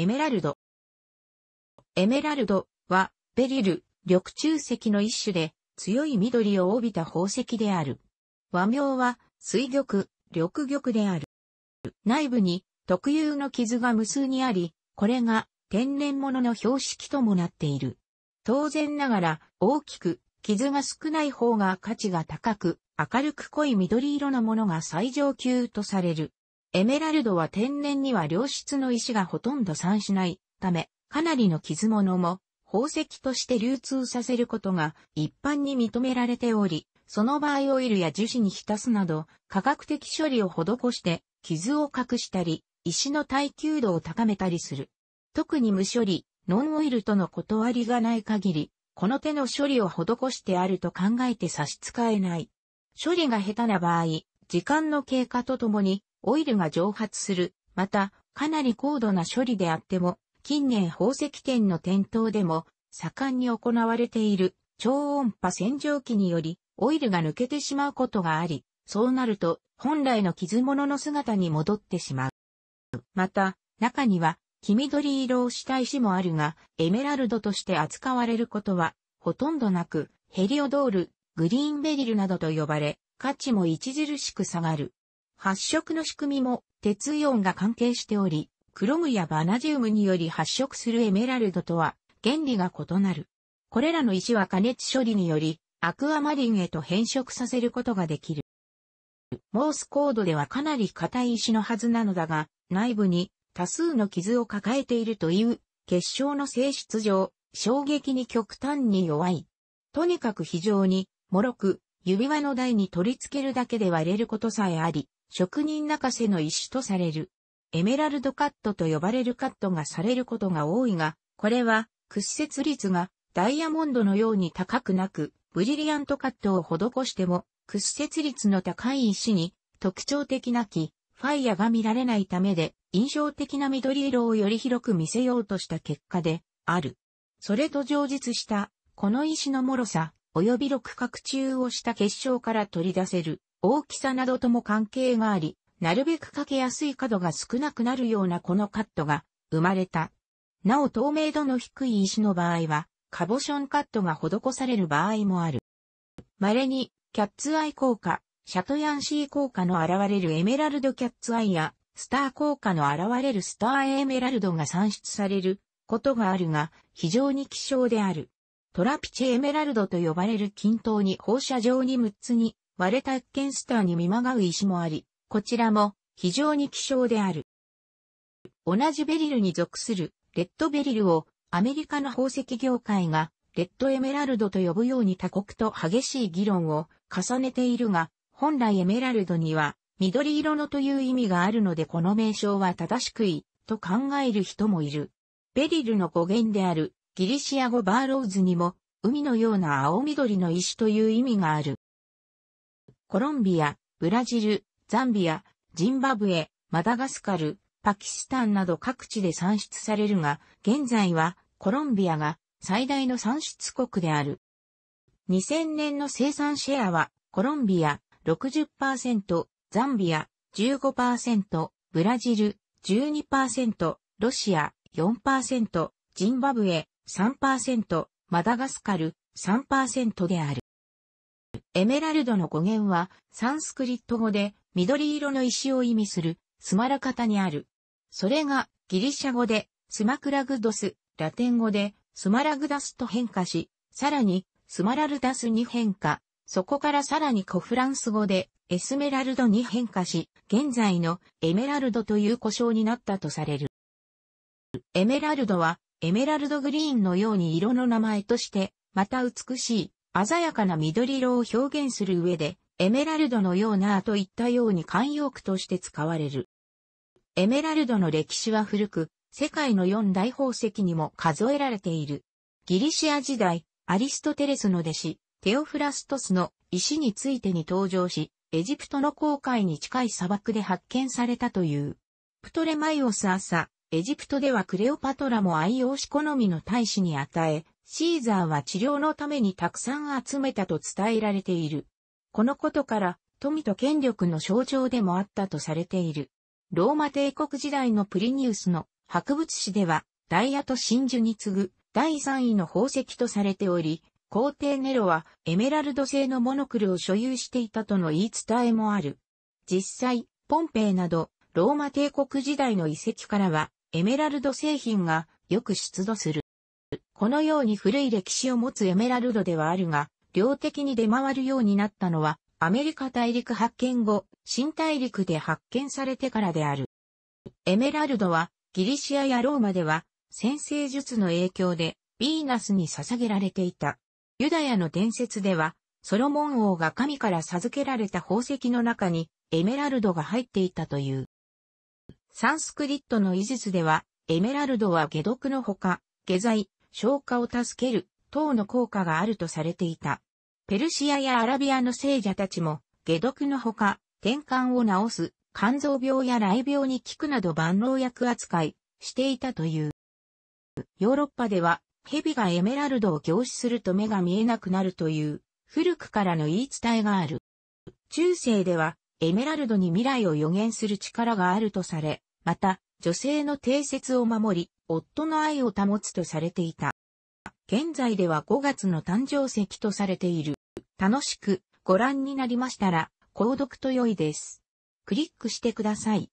エメラルド。エメラルドは、ベリル、緑中石の一種で、強い緑を帯びた宝石である。和名は、水玉、緑玉である。内部に、特有の傷が無数にあり、これが、天然物の標識ともなっている。当然ながら、大きく、傷が少ない方が価値が高く、明るく濃い緑色のものが最上級とされる。エメラルドは天然には良質の石がほとんど産しないため、かなりの傷物も宝石として流通させることが一般に認められており、その場合オイルや樹脂に浸すなど、科学的処理を施して傷を隠したり、石の耐久度を高めたりする。特に無処理、ノンオイルとの断りがない限り、この手の処理を施してあると考えて差し支えない。処理が下手な場合、時間の経過とともにオイルが蒸発する。また、かなり高度な処理であっても、近年宝石店の店頭でも盛んに行われている超音波洗浄機によりオイルが抜けてしまうことがあり、そうなると本来の傷物の姿に戻ってしまう。また、中には黄緑色をした石もあるが、エメラルドとして扱われることはほとんどなく、ヘリオドール、グリーンベリルなどと呼ばれ、価値も著しく下がる。発色の仕組みも鉄イオンが関係しており、クロムやバナジウムにより発色するエメラルドとは原理が異なる。これらの石は加熱処理によりアクアマリンへと変色させることができる。モースコードではかなり硬い石のはずなのだが、内部に多数の傷を抱えているという結晶の性質上、衝撃に極端に弱い。とにかく非常に、脆く、指輪の台に取り付けるだけで割れることさえあり、職人泣かせの一種とされる。エメラルドカットと呼ばれるカットがされることが多いが、これは屈折率がダイヤモンドのように高くなく、ブリリアントカットを施しても屈折率の高い石に特徴的な木、ファイヤが見られないためで印象的な緑色をより広く見せようとした結果である。それと上述したこの石の脆さ、及び六角中をした結晶から取り出せる大きさなどとも関係があり、なるべくかけやすい角が少なくなるようなこのカットが生まれた。なお透明度の低い石の場合は、カボションカットが施される場合もある。稀に、キャッツアイ効果、シャトヤンシー効果の現れるエメラルドキャッツアイや、スター効果の現れるスターエメラルドが算出されることがあるが、非常に希少である。トラピチェエメラルドと呼ばれる均等に放射状に6つに割れたッケンスターに見まがう石もあり、こちらも非常に希少である。同じベリルに属するレッドベリルをアメリカの宝石業界がレッドエメラルドと呼ぶように他国と激しい議論を重ねているが、本来エメラルドには緑色のという意味があるのでこの名称は正しくいいと考える人もいる。ベリルの語源であるギリシア語バーローズにも、海のような青緑の石という意味がある。コロンビア、ブラジル、ザンビア、ジンバブエ、マダガスカル、パキスタンなど各地で産出されるが、現在はコロンビアが最大の産出国である。2000年の生産シェアは、コロンビア60%、ザンビア15%、ブラジル12%、ロシア4%、ジンバブエ3%、マダガスカル3%である。エメラルドの語源はサンスクリット語で緑色の石を意味するスマラカタにある。それがギリシャ語でスマクラグドス、ラテン語でスマラグダスと変化し、さらにスマラルダスに変化、そこからさらにコフランス語でエスメラルドに変化し、現在のエメラルドという呼称になったとされる。エメラルドはエメラルドグリーンのように色の名前として、また美しい、鮮やかな緑色を表現する上で、エメラルドのようなといったように慣用句として使われる。エメラルドの歴史は古く、世界の四大宝石にも数えられている。ギリシア時代、アリストテレスの弟子、テオフラストスの石についてに登場し、エジプトの航海に近い砂漠で発見されたという。プトレマイオス朝、エジプトではクレオパトラも愛用し好みの大使に与え、シーザーは治療のためにたくさん集めたと伝えられている。このことから、富と権力の象徴でもあったとされている。ローマ帝国時代のプリニウスの博物誌では、ダイヤと真珠に次ぐ第3位の宝石とされており、皇帝ネロはエメラルド製のモノクルを所有していたとの言い伝えもある。実際、ポンペイなど、ローマ帝国時代の遺跡からは、エメラルド製品がよく出土する。このように古い歴史を持つエメラルドではあるが、量的に出回るようになったのは、アメリカ大陸発見後、新大陸で発見されてからである。エメラルドは、ギリシアやローマでは、先生術の影響で、ヴィーナスに捧げられていた。ユダヤの伝説では、ソロモン王が神から授けられた宝石の中に、エメラルドが入っていたという。サンスクリットの医術では、エメラルドは解毒のほか、下剤、消化を助ける、等の効果があるとされていた。ペルシアやアラビアの聖者たちも、解毒のほか、転換を治す、肝臓病や雷病に効くなど万能薬扱いしていたという。ヨーロッパでは、蛇がエメラルドを凝視すると目が見えなくなるという、古くからの言い伝えがある。中世では、エメラルドに未来を予言する力があるとされ、また、女性の定説を守り、夫の愛を保つとされていた。現在では5月の誕生石とされている。楽しくご覧になりましたら、購読と良いです。クリックしてください。